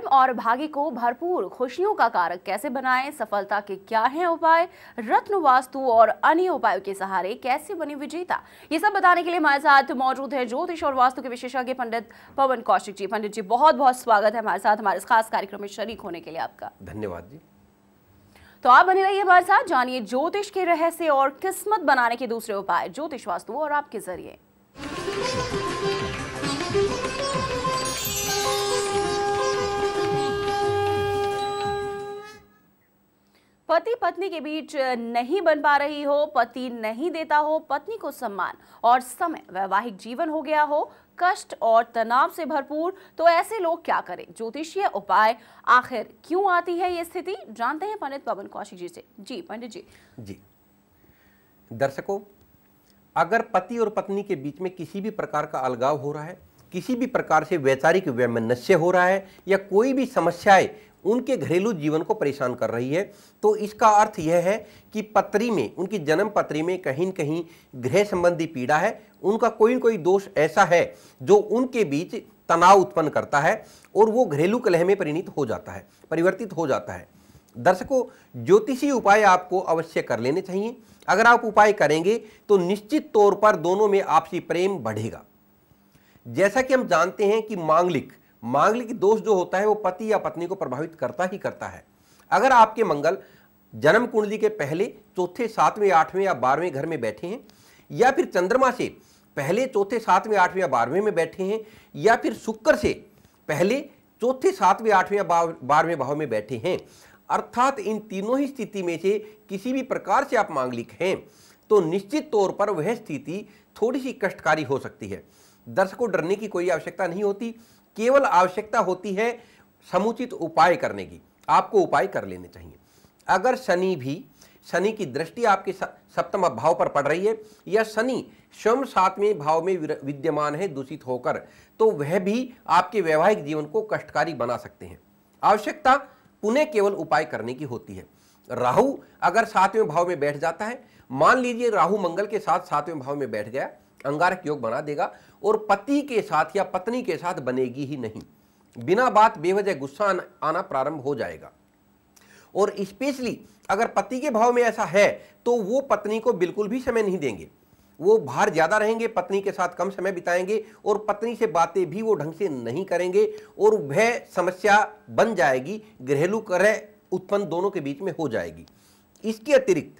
कर्म और भाग्य को भरपूर खुशियों का कारक कैसे बनाएं सफलता के क्या हैं उपाय रत्न वास्तु और अन्य उपायों के सहारे कैसे बने विजेता ये सब बताने के लिए हमारे साथ मौजूद है ज्योतिष और वास्तु के विशेषज्ञ पंडित पवन कौशिक जी पंडित जी बहुत बहुत स्वागत है हमारे साथ हमारे इस खास कार्यक्रम में शरीक होने के लिए आपका धन्यवाद जी तो आप बने रहिए हमारे साथ जानिए ज्योतिष के रहस्य और किस्मत बनाने के दूसरे उपाय ज्योतिष वास्तु और आपके जरिए पति पत्नी के बीच नहीं बन पा रही हो पति नहीं देता हो पत्नी को सम्मान और समय वैवाहिक जीवन हो गया हो कष्ट और तनाव से भरपूर तो ऐसे लोग क्या करें ज्योतिषीय उपाय आखिर क्यों आती है ये स्थिति जानते हैं पंडित पवन कौशिक जी से जी पंडित जी जी दर्शकों अगर पति और पत्नी के बीच में किसी भी प्रकार का अलगाव हो रहा है किसी भी प्रकार से वैचारिक वैमनस्य हो रहा है या कोई भी समस्याएं उनके घरेलू जीवन को परेशान कर रही है तो इसका अर्थ यह है कि पत्री में उनकी जन्म पत्री में कहीं न कहीं गृह संबंधी पीड़ा है उनका कोई न कोई दोष ऐसा है जो उनके बीच तनाव उत्पन्न करता है और वो घरेलू कलह में परिणित हो जाता है परिवर्तित हो जाता है दर्शकों ज्योतिषी उपाय आपको अवश्य कर लेने चाहिए अगर आप उपाय करेंगे तो निश्चित तौर पर दोनों में आपसी प्रेम बढ़ेगा जैसा कि हम जानते हैं कि मांगलिक मांगलिक दोष जो होता है वो पति या पत्नी को प्रभावित करता ही करता है अगर आपके मंगल जन्म कुंडली के पहले चौथे सातवें आठवें या बारहवें घर में बैठे हैं या फिर चंद्रमा से पहले चौथे सातवें आठवें या बारहवें में बैठे हैं या फिर शुक्र से पहले चौथे सातवें आठवें या बारहवें भाव में बैठे हैं अर्थात इन तीनों ही स्थिति में से किसी भी प्रकार से आप मांगलिक हैं तो निश्चित तौर पर वह स्थिति थोड़ी सी कष्टकारी हो सकती है दर्शकों डरने की कोई आवश्यकता नहीं होती केवल आवश्यकता होती है समुचित उपाय करने की आपको उपाय कर लेने चाहिए अगर शनि भी शनि की दृष्टि आपके सप्तम भाव पर पड़ रही है या शनि स्वयं सातवें भाव में विद्यमान है दूषित होकर तो वह भी आपके वैवाहिक जीवन को कष्टकारी बना सकते हैं आवश्यकता पुनः केवल उपाय करने की होती है राहु अगर सातवें भाव में बैठ जाता है मान लीजिए राहु मंगल के साथ सातवें भाव में बैठ गया अंगारक योग बना देगा और पति के साथ या पत्नी के साथ बनेगी ही नहीं बिना बात बेवजह गुस्सा आना प्रारंभ हो जाएगा और स्पेशली अगर पति के भाव में ऐसा है तो वो पत्नी को बिल्कुल भी समय नहीं देंगे वो बाहर ज़्यादा रहेंगे पत्नी के साथ कम समय बिताएंगे और पत्नी से बातें भी वो ढंग से नहीं करेंगे और वह समस्या बन जाएगी घरेलू करह उत्पन्न दोनों के बीच में हो जाएगी इसके अतिरिक्त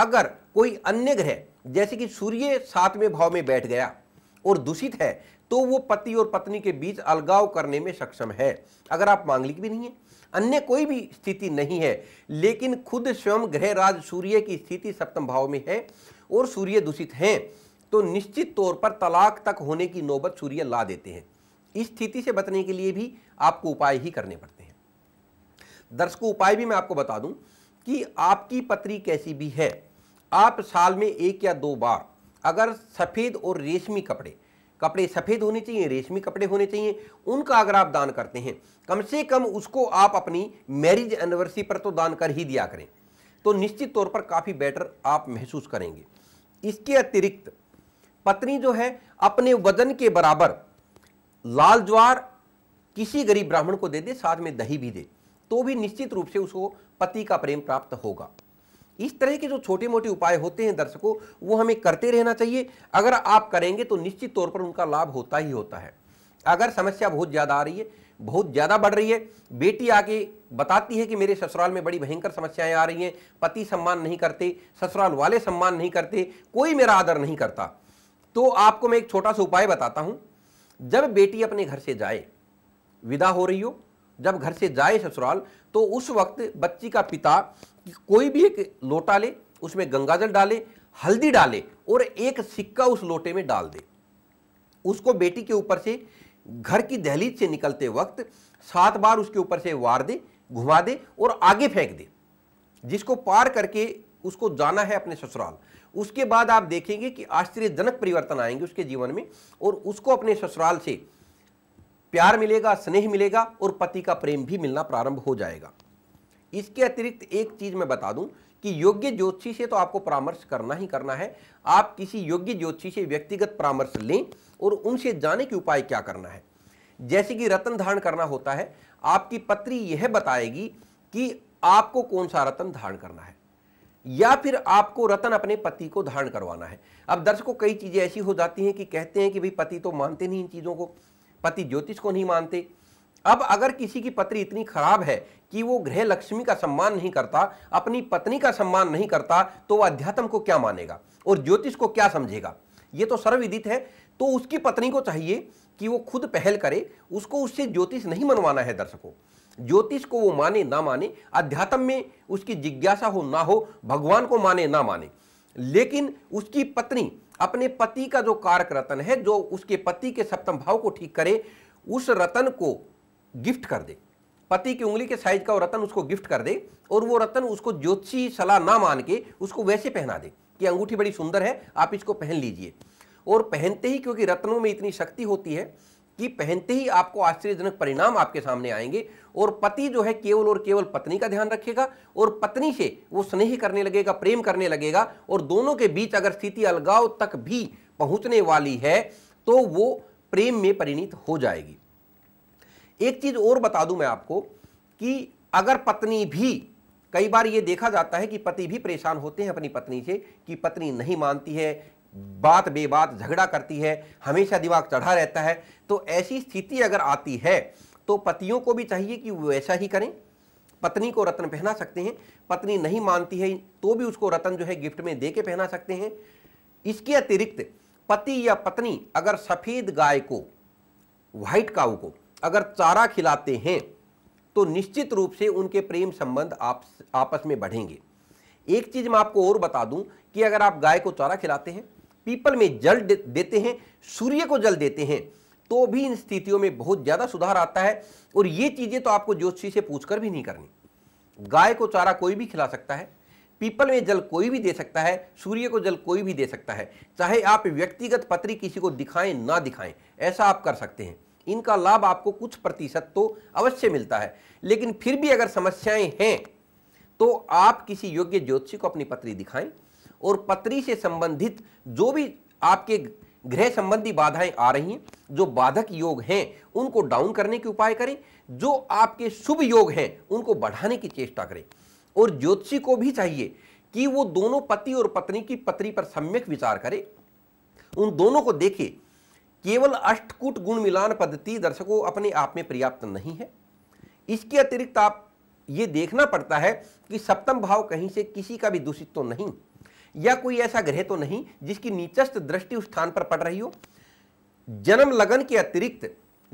अगर कोई अन्य ग्रह जैसे कि सूर्य सातवें भाव में बैठ गया और दूषित है तो वो पति और पत्नी के बीच अलगाव करने में सक्षम है अगर आप मांगलिक भी नहीं है अन्य कोई भी स्थिति नहीं है लेकिन खुद स्वयं ग्रह राज सूर्य की स्थिति सप्तम भाव में है और सूर्य दूषित हैं तो निश्चित तौर पर तलाक तक होने की नौबत सूर्य ला देते हैं इस स्थिति से बचने के लिए भी आपको उपाय ही करने पड़ते हैं दर्शकों उपाय भी मैं आपको बता दूं कि आपकी पत्री कैसी भी है आप साल में एक या दो बार अगर सफ़ेद और रेशमी कपड़े कपड़े सफ़ेद होने चाहिए रेशमी कपड़े होने चाहिए उनका अगर आप दान करते हैं कम से कम उसको आप अपनी मैरिज एनिवर्सरी पर तो दान कर ही दिया करें तो निश्चित तौर पर काफ़ी बेटर आप महसूस करेंगे इसके अतिरिक्त पत्नी जो है अपने वजन के बराबर लाल ज्वार किसी गरीब ब्राह्मण को दे दे साथ में दही भी दे तो भी निश्चित रूप से उसको पति का प्रेम प्राप्त होगा इस तरह के जो छोटे मोटे उपाय होते हैं दर्शकों वो हमें करते रहना चाहिए अगर आप करेंगे तो निश्चित तौर पर उनका लाभ होता ही होता है अगर समस्या बहुत ज़्यादा आ रही है बहुत ज़्यादा बढ़ रही है बेटी आके बताती है कि मेरे ससुराल में बड़ी भयंकर समस्याएं आ रही हैं पति सम्मान नहीं करते ससुराल वाले सम्मान नहीं करते कोई मेरा आदर नहीं करता तो आपको मैं एक छोटा सा उपाय बताता हूँ जब बेटी अपने घर से जाए विदा हो रही हो जब घर से जाए ससुराल तो उस वक्त बच्ची का पिता कोई भी एक लोटा ले उसमें गंगाजल डाले हल्दी डाले और एक सिक्का उस लोटे में डाल दे उसको बेटी के ऊपर से घर की दहलीज से निकलते वक्त सात बार उसके ऊपर से वार दे घुमा दे और आगे फेंक दे जिसको पार करके उसको जाना है अपने ससुराल उसके बाद आप देखेंगे कि आश्चर्यजनक परिवर्तन आएंगे उसके जीवन में और उसको अपने ससुराल से प्यार मिलेगा स्नेह मिलेगा और पति का प्रेम भी मिलना प्रारंभ हो जाएगा इसके अतिरिक्त एक चीज मैं बता दूं कि योग्य ज्योतिषी से तो आपको परामर्श करना ही करना है आप किसी योग्य ज्योतिषी से व्यक्तिगत परामर्श लें और उनसे जाने के उपाय क्या करना है जैसे कि रतन धारण करना होता है आपकी पत्री यह बताएगी कि आपको कौन सा रतन धारण करना है या फिर आपको रतन अपने पति को धारण करवाना है अब दर्शकों कई चीज़ें ऐसी हो जाती हैं कि कहते हैं कि भाई पति तो मानते नहीं इन चीज़ों को पति ज्योतिष को नहीं मानते अब अगर किसी की पत्नी इतनी खराब है कि वो गृह लक्ष्मी का सम्मान नहीं करता अपनी पत्नी का सम्मान नहीं करता तो वह अध्यात्म को क्या मानेगा और ज्योतिष को क्या समझेगा ये तो सर्वविदित है तो उसकी पत्नी को चाहिए कि वो खुद पहल करे उसको उससे ज्योतिष नहीं मनवाना है दर्शकों ज्योतिष को वो माने ना माने अध्यात्म में उसकी जिज्ञासा हो ना हो भगवान को माने ना माने लेकिन उसकी पत्नी अपने पति का जो कारक रतन है जो उसके पति के सप्तम भाव को ठीक करे उस रतन को गिफ्ट कर दे पति की उंगली के साइज का वो रतन उसको गिफ्ट कर दे और वो रतन उसको ज्योतिषी सलाह ना मान के उसको वैसे पहना दे कि अंगूठी बड़ी सुंदर है आप इसको पहन लीजिए और पहनते ही क्योंकि रत्नों में इतनी शक्ति होती है कि पहनते ही आपको आश्चर्यजनक परिणाम आपके सामने आएंगे और पति जो है केवल और केवल पत्नी का ध्यान रखेगा और पत्नी से वो स्नेह करने लगेगा प्रेम करने लगेगा और दोनों के बीच अगर स्थिति अलगाव तक भी पहुंचने वाली है तो वो प्रेम में परिणित हो जाएगी एक चीज और बता दूं मैं आपको कि अगर पत्नी भी कई बार ये देखा जाता है कि पति भी परेशान होते हैं अपनी पत्नी से कि पत्नी नहीं मानती है बात बेबात झगड़ा करती है हमेशा दिमाग चढ़ा रहता है तो ऐसी स्थिति अगर आती है तो पतियों को भी चाहिए कि वैसा ही करें पत्नी को रत्न पहना सकते हैं पत्नी नहीं मानती है तो भी उसको रत्न जो है गिफ्ट में दे के पहना सकते हैं इसके अतिरिक्त पति या पत्नी अगर सफ़ेद गाय को व्हाइट काऊ को अगर चारा खिलाते हैं तो निश्चित रूप से उनके प्रेम संबंध आप, आपस में बढ़ेंगे एक चीज़ मैं आपको और बता दूं कि अगर आप गाय को चारा खिलाते हैं पीपल में जल देते हैं सूर्य को जल देते हैं तो भी इन स्थितियों में बहुत ज़्यादा सुधार आता है और ये चीज़ें तो आपको ज्योतिषी से पूछकर भी नहीं करनी गाय को चारा कोई भी खिला सकता है पीपल में जल कोई भी दे सकता है सूर्य को जल कोई भी दे सकता है चाहे आप व्यक्तिगत पत्री किसी को दिखाएं ना दिखाएं ऐसा आप कर सकते हैं इनका लाभ आपको कुछ प्रतिशत तो अवश्य मिलता है लेकिन फिर भी अगर समस्याएं हैं तो आप किसी योग्य ज्योतिषी को अपनी पत्री दिखाएं और पत्री से संबंधित जो भी आपके गृह संबंधी बाधाएं आ रही हैं जो बाधक योग हैं उनको डाउन करने के उपाय करें जो आपके शुभ योग हैं उनको बढ़ाने की चेष्टा करें और ज्योतिषी को भी चाहिए कि वो दोनों पति और पत्नी की पत्री पर सम्यक विचार करे उन दोनों को देखे केवल अष्टकूट गुण मिलान पद्धति दर्शकों अपने आप में पर्याप्त नहीं है इसके अतिरिक्त आप ये देखना पड़ता है कि सप्तम भाव कहीं से किसी का भी दूषित तो नहीं या कोई ऐसा ग्रह तो नहीं जिसकी नीचस्त दृष्टि उस स्थान पर पड़ रही हो जन्म लगन के अतिरिक्त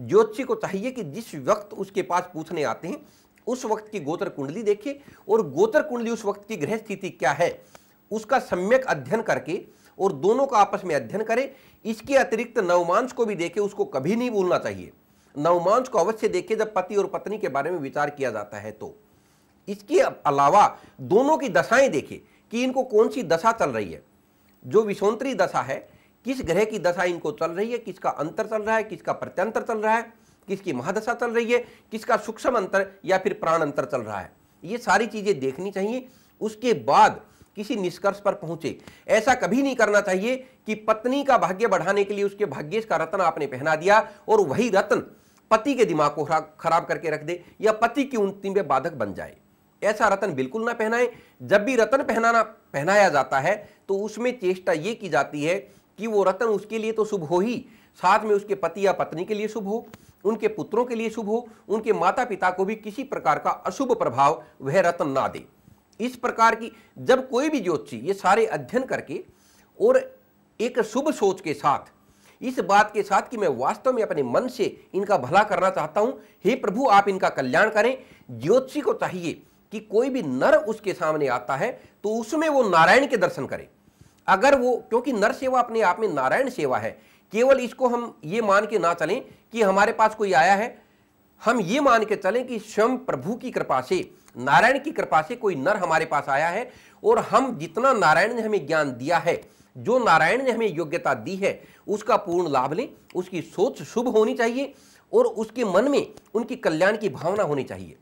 ज्योतिषी को चाहिए कि जिस वक्त उसके पास पूछने आते हैं उस वक्त की गोत्र कुंडली देखे और गोत्र कुंडली उस वक्त की ग्रह स्थिति क्या है उसका सम्यक अध्ययन करके और दोनों का आपस में अध्ययन करें इसके अतिरिक्त नवमांश को भी देखे उसको कभी नहीं भूलना चाहिए नवमांश को अवश्य देखे जब पति और पत्नी के बारे में विचार किया जाता है तो इसके अलावा दोनों की दशाएं देखें कि इनको कौन सी दशा चल रही है जो विषोंतरी दशा है किस ग्रह की दशा इनको चल रही है किसका अंतर चल रहा है किसका प्रत्यंतर चल रहा है किसकी महादशा चल रही है किसका सूक्ष्म अंतर या फिर प्राण अंतर चल रहा है ये सारी चीज़ें देखनी चाहिए उसके बाद किसी निष्कर्ष पर पहुंचे ऐसा कभी नहीं करना चाहिए कि पत्नी का भाग्य बढ़ाने के लिए उसके भाग्य का रत्न आपने पहना दिया और वही रत्न पति के दिमाग को खराब करके रख दे या पति की उन्नति में बाधक बन जाए ऐसा रतन बिल्कुल ना पहनाएं जब भी रतन पहनाना पहनाया जाता है तो उसमें चेष्टा ये की जाती है कि वो रतन उसके लिए तो शुभ हो ही साथ में उसके पति या पत्नी के लिए शुभ हो उनके पुत्रों के लिए शुभ हो उनके माता पिता को भी किसी प्रकार का अशुभ प्रभाव वह रतन ना दे इस प्रकार की जब कोई भी ज्योतिषी ये सारे अध्ययन करके और एक शुभ सोच के साथ इस बात के साथ कि मैं वास्तव में अपने मन से इनका भला करना चाहता हूं हे प्रभु आप इनका कल्याण करें ज्योतिषी को चाहिए कि कोई भी नर उसके सामने आता है तो उसमें वो नारायण के दर्शन करे अगर वो क्योंकि नर सेवा अपने आप में नारायण सेवा है केवल इसको हम ये मान के ना चलें कि हमारे पास कोई आया है हम ये मान के चलें कि स्वयं प्रभु की कृपा से नारायण की कृपा से कोई नर हमारे पास आया है और हम जितना नारायण ने हमें ज्ञान दिया है जो नारायण ने हमें योग्यता दी है उसका पूर्ण लाभ लें उसकी सोच शुभ होनी चाहिए और उसके मन में उनकी कल्याण की भावना होनी चाहिए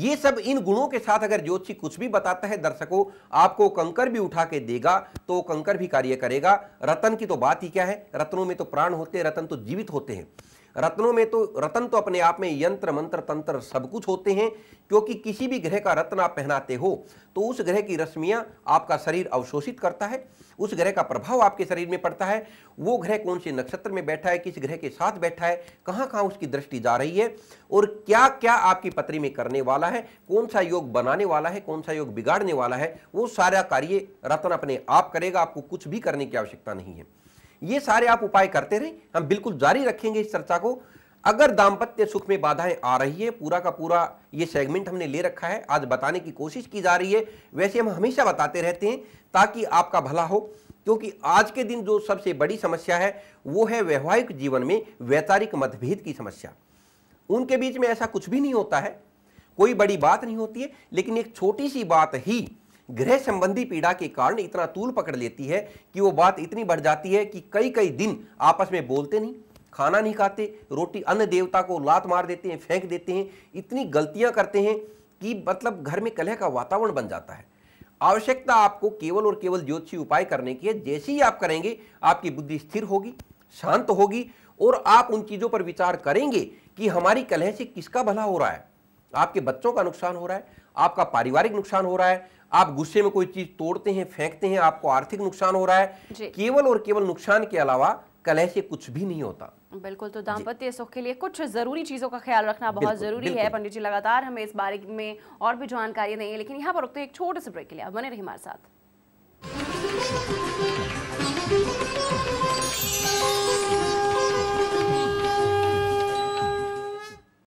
ये सब इन गुणों के साथ अगर ज्योतिषी कुछ भी बताता है दर्शकों आपको कंकर भी उठा के देगा तो कंकर भी कार्य करेगा रतन की तो बात ही क्या है रत्नों में तो प्राण होते हैं रतन तो जीवित होते हैं रत्नों में तो रतन तो अपने आप में यंत्र मंत्र तंत्र सब कुछ होते हैं क्योंकि किसी भी ग्रह का रत्न आप पहनाते हो तो उस ग्रह की रश्मियां आपका शरीर अवशोषित करता है उस ग्रह का प्रभाव आपके शरीर में पड़ता है वो ग्रह कौन से नक्षत्र में बैठा है किस ग्रह के साथ बैठा है कहाँ कहाँ उसकी दृष्टि जा रही है और क्या क्या आपकी पत्री में करने वाला है कौन सा योग बनाने वाला है कौन सा योग बिगाड़ने वाला है वो सारा कार्य रत्न अपने आप करेगा आपको कुछ भी करने की आवश्यकता नहीं है ये सारे आप उपाय करते रहें हम बिल्कुल जारी रखेंगे इस चर्चा को अगर दाम्पत्य सुख में बाधाएं आ रही है पूरा का पूरा ये सेगमेंट हमने ले रखा है आज बताने की कोशिश की जा रही है वैसे हम हमेशा बताते रहते हैं ताकि आपका भला हो क्योंकि आज के दिन जो सबसे बड़ी समस्या है वो है वैवाहिक जीवन में वैचारिक मतभेद की समस्या उनके बीच में ऐसा कुछ भी नहीं होता है कोई बड़ी बात नहीं होती है लेकिन एक छोटी सी बात ही गृह संबंधी पीड़ा के कारण इतना तूल पकड़ लेती है कि वो बात इतनी बढ़ जाती है कि कई कई दिन आपस में बोलते नहीं खाना नहीं खाते रोटी अन्न देवता को लात मार देते हैं फेंक देते हैं इतनी गलतियां करते हैं कि मतलब घर में कलह का वातावरण बन जाता है आवश्यकता आपको केवल और केवल ज्योतिषी उपाय करने की है जैसे ही आप करेंगे आपकी बुद्धि स्थिर होगी शांत होगी और आप उन चीज़ों पर विचार करेंगे कि हमारी कलह से किसका भला हो रहा है आपके बच्चों का नुकसान हो रहा है आपका पारिवारिक नुकसान हो रहा है आप गुस्से में कोई चीज तोड़ते हैं फेंकते हैं आपको आर्थिक नुकसान हो रहा है केवल और केवल नुकसान के अलावा कलह से कुछ भी नहीं होता बिल्कुल तो दाम्पत्य सुख के लिए कुछ ज़रूरी चीज़ों का ख्याल रखना बहुत ज़रूरी है पंडित जी लगातार हमें इस बारे में और भी जानकारी देंगे लेकिन यहाँ पर रुकते हैं एक छोटे से ब्रेक के लिए आप बने रही हमारे साथ